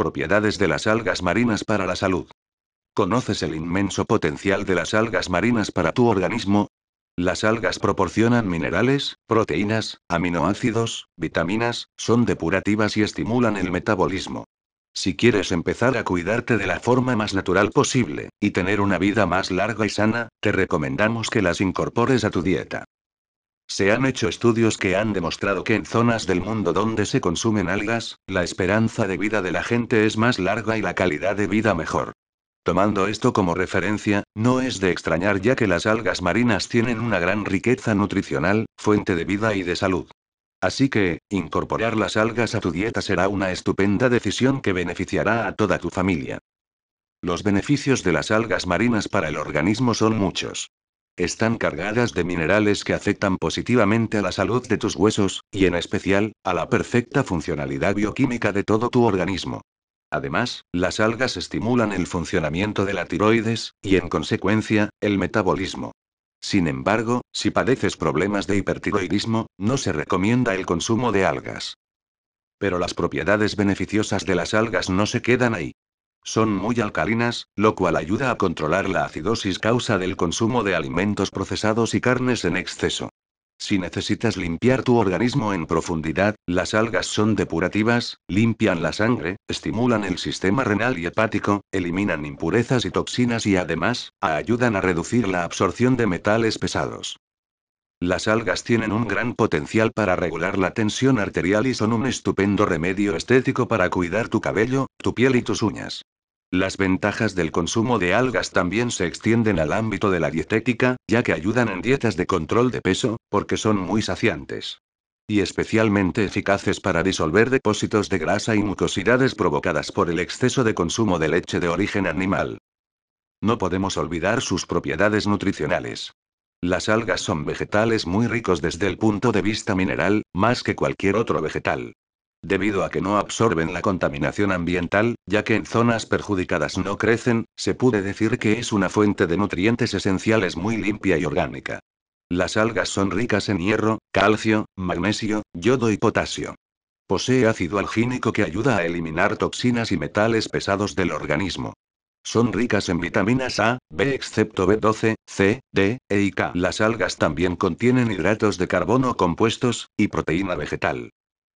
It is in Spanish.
Propiedades de las algas marinas para la salud. ¿Conoces el inmenso potencial de las algas marinas para tu organismo? Las algas proporcionan minerales, proteínas, aminoácidos, vitaminas, son depurativas y estimulan el metabolismo. Si quieres empezar a cuidarte de la forma más natural posible, y tener una vida más larga y sana, te recomendamos que las incorpores a tu dieta. Se han hecho estudios que han demostrado que en zonas del mundo donde se consumen algas, la esperanza de vida de la gente es más larga y la calidad de vida mejor. Tomando esto como referencia, no es de extrañar ya que las algas marinas tienen una gran riqueza nutricional, fuente de vida y de salud. Así que, incorporar las algas a tu dieta será una estupenda decisión que beneficiará a toda tu familia. Los beneficios de las algas marinas para el organismo son muchos están cargadas de minerales que afectan positivamente a la salud de tus huesos, y en especial, a la perfecta funcionalidad bioquímica de todo tu organismo. Además, las algas estimulan el funcionamiento de la tiroides, y en consecuencia, el metabolismo. Sin embargo, si padeces problemas de hipertiroidismo, no se recomienda el consumo de algas. Pero las propiedades beneficiosas de las algas no se quedan ahí. Son muy alcalinas, lo cual ayuda a controlar la acidosis causa del consumo de alimentos procesados y carnes en exceso. Si necesitas limpiar tu organismo en profundidad, las algas son depurativas, limpian la sangre, estimulan el sistema renal y hepático, eliminan impurezas y toxinas y además, ayudan a reducir la absorción de metales pesados. Las algas tienen un gran potencial para regular la tensión arterial y son un estupendo remedio estético para cuidar tu cabello, tu piel y tus uñas. Las ventajas del consumo de algas también se extienden al ámbito de la dietética, ya que ayudan en dietas de control de peso, porque son muy saciantes. Y especialmente eficaces para disolver depósitos de grasa y mucosidades provocadas por el exceso de consumo de leche de origen animal. No podemos olvidar sus propiedades nutricionales. Las algas son vegetales muy ricos desde el punto de vista mineral, más que cualquier otro vegetal. Debido a que no absorben la contaminación ambiental, ya que en zonas perjudicadas no crecen, se puede decir que es una fuente de nutrientes esenciales muy limpia y orgánica. Las algas son ricas en hierro, calcio, magnesio, yodo y potasio. Posee ácido algínico que ayuda a eliminar toxinas y metales pesados del organismo. Son ricas en vitaminas A, B excepto B12, C, D, E y K. Las algas también contienen hidratos de carbono compuestos, y proteína vegetal.